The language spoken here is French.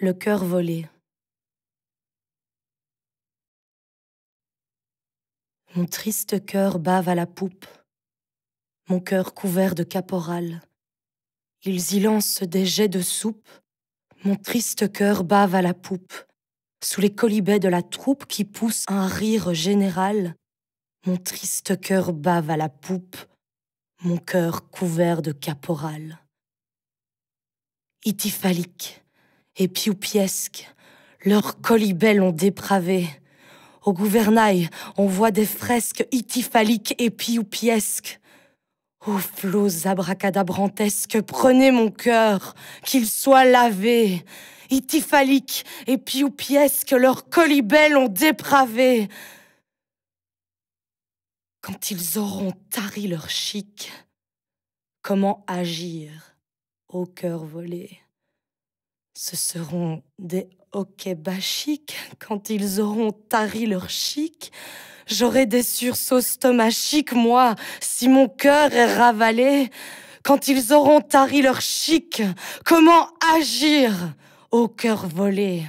le cœur volé. Mon triste cœur bave à la poupe, mon cœur couvert de caporal. Ils y lancent des jets de soupe, mon triste cœur bave à la poupe. Sous les colibets de la troupe qui pousse un rire général, mon triste cœur bave à la poupe, mon cœur couvert de caporal. Itifalique, et pioupiesques. Leurs colibelles ont dépravé. Au gouvernail, on voit des fresques ityphaliques et pioupiesques. Ô flots abracadabrantesques, prenez mon cœur, qu'il soit lavé. Ityphalique et pioupiesque, leurs colibelles ont dépravé. Quand ils auront tari leur chic, comment agir au cœur volé? Ce seront des hoquets quand ils auront tari leur chic. J'aurai des sursauts stomachiques, moi, si mon cœur est ravalé. Quand ils auront tari leur chic, comment agir au cœur volé?